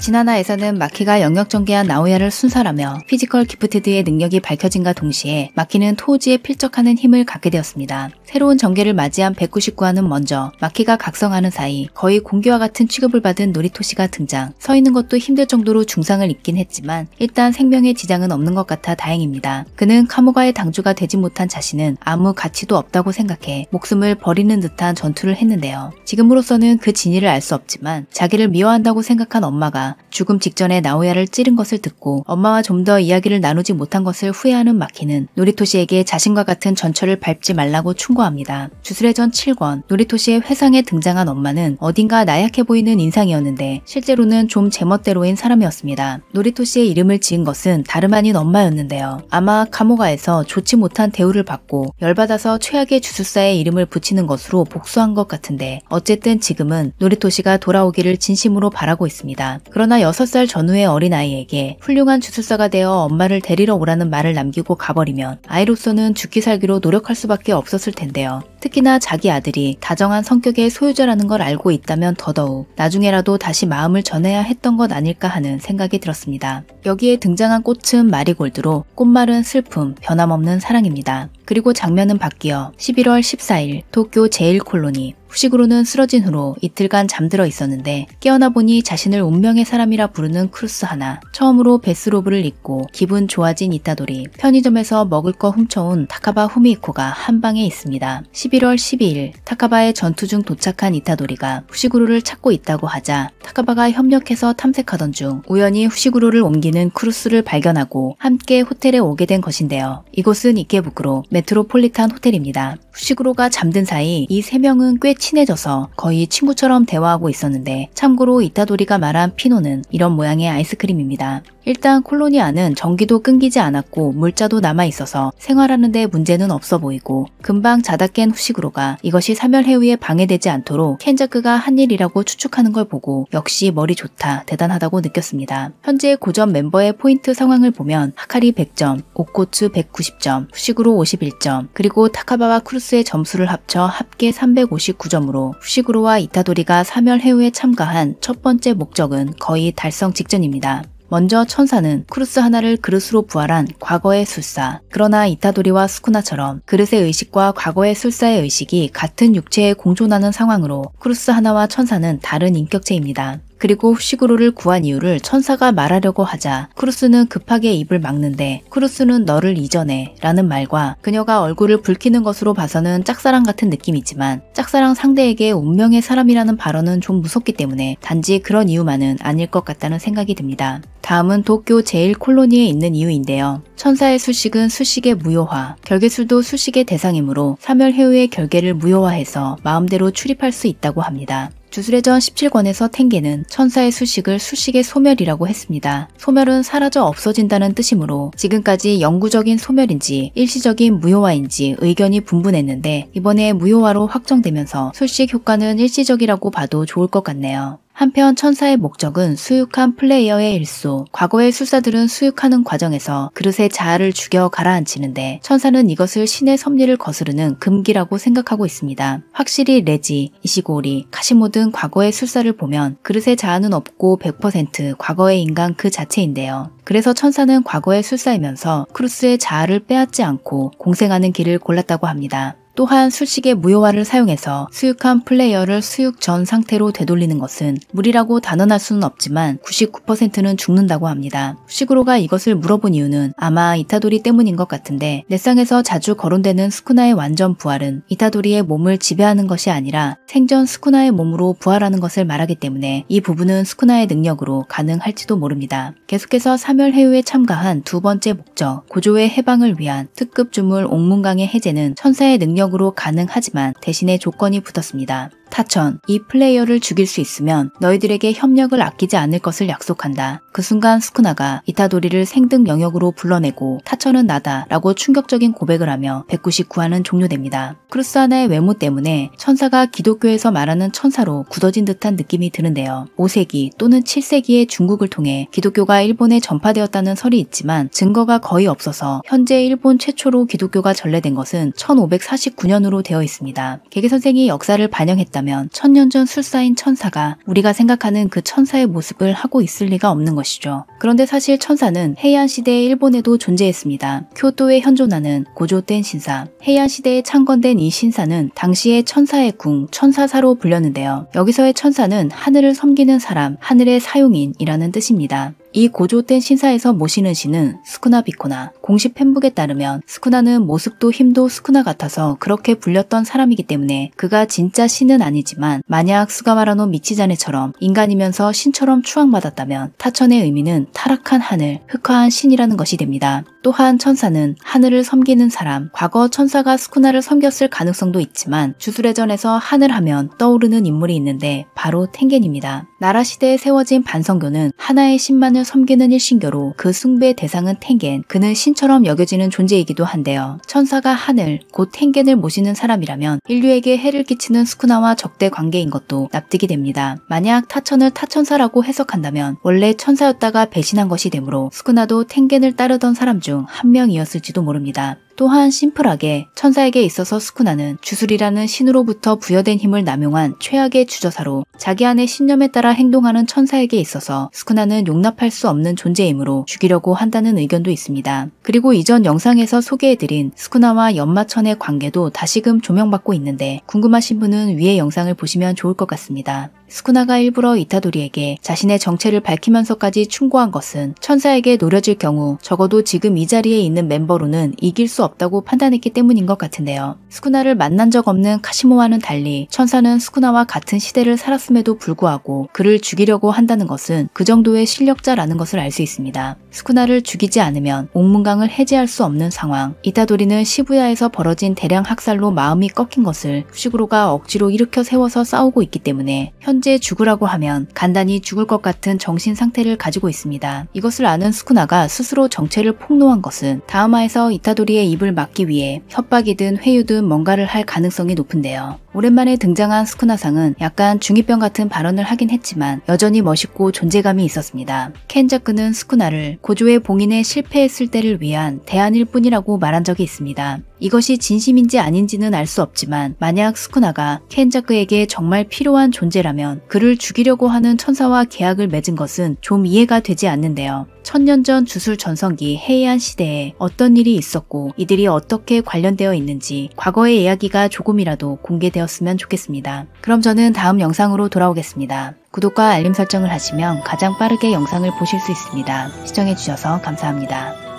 지난화에서는 마키가 영역 전개한 나오야를 순살하며 피지컬 기프티드의 능력이 밝혀진과 동시에 마키는 토지에 필적하는 힘을 갖게 되었습니다. 새로운 전개를 맞이한 199화는 먼저 마키가 각성하는 사이 거의 공기와 같은 취급을 받은 노리토시가 등장 서 있는 것도 힘들 정도로 중상을 입긴 했지만 일단 생명의 지장은 없는 것 같아 다행입니다. 그는 카모가의 당주가 되지 못한 자신은 아무 가치도 없다고 생각해 목숨을 버리는 듯한 전투를 했는데요. 지금으로서는 그 진위를 알 수 없지만 자기를 미워한다고 생각한 엄마가 죽음 직전에 나오야를 찌른 것을 듣고 엄마와 좀 더 이야기를 나누지 못한 것을 후회하는 마키는 노리토시에게 자신과 같은 전철을 밟지 말라고 충고합니다. 주술의 전 7권 노리토시의 회상에 등장한 엄마는 어딘가 나약해 보이는 인상이었는데 실제로는 좀 제멋대로인 사람이었습니다. 노리토시의 이름을 지은 것은 다름 아닌 엄마였는데요. 아마 카모가에서 좋지 못한 대우를 받고 열받아서 최악의 주술사의 이름을 붙이는 것으로 복수한 것 같은데 어쨌든 지금은 노리토시가 돌아오기를 진심으로 바라고 있습니다. 그러나 6살 전후의 어린아이에게 훌륭한 주술사가 되어 엄마를 데리러 오라는 말을 남기고 가버리면 아이로서는 죽기 살기로 노력할 수밖에 없었을 텐데요. 특히나 자기 아들이 다정한 성격의 소유자라는 걸 알고 있다면 더더욱 나중에라도 다시 마음을 전해야 했던 것 아닐까 하는 생각이 들었습니다. 여기에 등장한 꽃은 마리골드로 꽃말은 슬픔, 변함없는 사랑입니다. 그리고 장면은 바뀌어 11월 14일 도쿄 제1콜로니 후식으로는 쓰러진 후로 이틀간 잠들어 있었는데 깨어나 보니 자신을 운명의 사람이라 부르는 크루스 하나 처음으로 베스로브를 입고 기분 좋아진 이타돌이 편의점에서 먹을 거 훔쳐온 타카바 후미이코가 한방에 있습니다. 11월 12일 타카바에 전투 중 도착한 이타돌이가 후식으로를 찾고 있다고 하자 타카바가 협력해서 탐색하던 중 우연히 후식으로를 옮기는 크루스를 발견하고 함께 호텔에 오게 된 것인데요. 이곳은 이케부쿠로 메트로폴리탄 호텔입니다. 후식으로가 잠든 사이 이 세 명은 꽤 친해져서 거의 친구처럼 대화하고 있었는데 참고로 이타도리가 말한 피노는 이런 모양의 아이스크림입니다. 일단 콜로니 아는 전기도 끊기지 않았고 물자도 남아있어서 생활하는데 문제는 없어 보이고 금방 자다 깬 후식으로가 이것이 사멸해위에 방해되지 않도록 켄자크가 한 일이라고 추측하는 걸 보고 역시 머리 좋다 대단하다고 느꼈습니다. 현재 고전 멤버의 포인트 상황을 보면 하카리 100점, 오코츠 190점, 후식으로 51점, 5 1점 그리고 타카바와 크루스의 점수를 합쳐 합계 359점으로 후시그로와 이타도리가 사멸 해후에 참가한 첫 번째 목적은 거의 달성 직전입니다. 먼저 천사는 크루스 하나를 그릇으로 부활한 과거의 술사. 그러나 이타도리와 스쿠나처럼 그릇의 의식과 과거의 술사의 의식이 같은 육체에 공존하는 상황으로 크루스 하나와 천사는 다른 인격체입니다. 그리고 후시그루를 구한 이유를 천사가 말하려고 하자 크루스는 급하게 입을 막는데 크루스는 너를 이전해 라는 말과 그녀가 얼굴을 붉히는 것으로 봐서는 짝사랑 같은 느낌이지만 짝사랑 상대에게 운명의 사람이라는 발언은 좀 무섭기 때문에 단지 그런 이유만은 아닐 것 같다는 생각이 듭니다. 다음은 도쿄 제1콜로니에 있는 이유인데요. 천사의 수식은 수식의 무효화, 결계술도 수식의 대상이므로 사멸해우의 결계를 무효화해서 마음대로 출입할 수 있다고 합니다. 주술의전 17권에서 탱게는 천사의 수식을 수식의 소멸이라고 했습니다. 소멸은 사라져 없어진다는 뜻이므로 지금까지 영구적인 소멸인지 일시적인 무효화인지 의견이 분분했는데 이번에 무효화로 확정되면서 수식 효과는 일시적이라고 봐도 좋을 것 같네요. 한편 천사의 목적은 수육한 플레이어의 일소, 과거의 술사들은 수육하는 과정에서 그릇의 자아를 죽여 가라앉히는데 천사는 이것을 신의 섭리를 거스르는 금기라고 생각하고 있습니다. 확실히 레지, 이시고리, 카시모 등 과거의 술사를 보면 그릇의 자아는 없고 100% 과거의 인간 그 자체인데요. 그래서 천사는 과거의 술사이면서 크루스의 자아를 빼앗지 않고 공생하는 길을 골랐다고 합니다. 또한 수식의 무효화를 사용해서 수육한 플레이어를 수육 전 상태로 되돌리는 것은 무리라고 단언할 수는 없지만 99%는 죽는다고 합니다. 후식으로가 이것을 물어본 이유는 아마 이타도리 때문인 것 같은데 넷상에서 자주 거론되는 스쿠나의 완전 부활은 이타도리의 몸을 지배하는 것이 아니라 생전 스쿠나의 몸으로 부활하는 것을 말하기 때문에 이 부분은 스쿠나의 능력으로 가능할지도 모릅니다. 계속해서 사멸 해유에 참가한 두 번째 목적 고조의 해방을 위한 특급 주물 옥문강의 해제는 천사의 능력 법적으로 가능하지만 대신에 조건이 붙었습니다. 타천, 이 플레이어를 죽일 수 있으면 너희들에게 협력을 아끼지 않을 것을 약속한다. 그 순간 스쿠나가 이타도리를 생등 영역으로 불러내고 타천은 나다 라고 충격적인 고백을 하며 199화는 종료됩니다. 크루스하나의 외모 때문에 천사가 기독교에서 말하는 천사로 굳어진 듯한 느낌이 드는데요. 5세기 또는 7세기의 중국을 통해 기독교가 일본에 전파되었다는 설이 있지만 증거가 거의 없어서 현재 일본 최초로 기독교가 전래된 것은 1549년으로 되어 있습니다. 개개 선생이 역사를 반영했다 있다면 천년 전 술사인 천사가 우리가 생각하는 그 천사의 모습을 하고 있을 리가 없는 것이죠. 그런데 사실 천사는 해이안 시대의 일본에도 존재했습니다. 교토에 현존하는 고조된 신사. 해이안 시대에 창건된 이 신사는 당시의 천사의 궁, 천사사로 불렸는데요. 여기서의 천사는 하늘을 섬기는 사람, 하늘의 사용인이라는 뜻입니다. 이 고조된 신사에서 모시는 신은 스쿠나 비코나. 공식 팬북에 따르면 스쿠나는 모습도 힘도 스쿠나 같아서 그렇게 불렸던 사람이기 때문에 그가 진짜 신은 아니지만 만약 스가마라노 미치자네처럼 인간이면서 신처럼 추앙받았다면 타천의 의미는 타락한 하늘, 흑화한 신이라는 것이 됩니다. 또한 천사는 하늘을 섬기는 사람, 과거 천사가 스쿠나를 섬겼을 가능성도 있지만 주술회전에서 하늘 하면 떠오르는 인물이 있는데 바로 탱겐입니다. 나라 시대에 세워진 반성교는 하나의 신만을 섬기는 일신교로 그 숭배의 대상은 탱겐, 그는 신처럼 여겨지는 존재이기도 한데요. 천사가 하늘, 곧 탱겐을 모시는 사람이라면 인류에게 해를 끼치는 스쿠나와 적대 관계인 것도 납득이 됩니다. 만약 타천을 타천사라고 해석한다면 원래 천사였다가 배신한 것이 되므로 스쿠나도 탱겐을 따르던 사람 중 중한 명이었을지도 모릅니다. 또한 심플하게 천사에게 있어서 스쿠나는 주술이라는 신으로부터 부여된 힘을 남용한 최악의 주저사로 자기 안의 신념에 따라 행동하는 천사에게 있어서 스쿠나는 용납할 수 없는 존재이므로 죽이려고 한다는 의견도 있습니다. 그리고 이전 영상에서 소개해드린 스쿠나와 연마천의 관계도 다시금 조명받고 있는데 궁금하신 분은 위에 영상을 보시면 좋을 것 같습니다. 스쿠나가 일부러 이타도리에게 자신의 정체를 밝히면서까지 충고한 것은 천사에게 노려질 경우 적어도 지금 이 자리에 있는 멤버로는 이길 수없다 없다고 판단했기 때문인 것 같은데요. 스쿠나를 만난 적 없는 카시모와는 달리 천사는 스쿠나와 같은 시대를 살았음에도 불구하고 그를 죽이려고 한다는 것은 그 정도의 실력자라는 것을 알 수 있습니다. 스쿠나를 죽이지 않으면 옥문강을 해제할 수 없는 상황. 이타도리는 시부야에서 벌어진 대량 학살로 마음이 꺾인 것을 후시구로가 억지로 일으켜 세워서 싸우고 있기 때문에 현재 죽으라고 하면 간단히 죽을 것 같은 정신 상태를 가지고 있습니다. 이것을 아는 스쿠나가 스스로 정체를 폭로한 것은 다음화에서 이타도리의 입 입을 막기 위해 협박이든 회유든 뭔가를 할 가능성이 높은데요. 오랜만에 등장한 스쿠나상은 약간 중이병 같은 발언을 하긴 했지만 여전히 멋있고 존재감이 있었습니다. 켄자크는 스쿠나를 고조의 봉인에 실패했을 때를 위한 대안일 뿐이라고 말한 적이 있습니다. 이것이 진심인지 아닌지는 알 수 없지만 만약 스쿠나가 켄자크에게 정말 필요한 존재라면 그를 죽이려고 하는 천사와 계약을 맺은 것은 좀 이해가 되지 않는데요. 천년 전 주술 전성기 헤이안 시대에 어떤 일이 있었고 이들이 어떻게 관련되어 있는지 과거의 이야기가 조금이라도 공개되었으면 좋겠습니다. 그럼 저는 다음 영상으로 돌아오겠습니다. 구독과 알림 설정을 하시면 가장 빠르게 영상을 보실 수 있습니다. 시청해주셔서 감사합니다.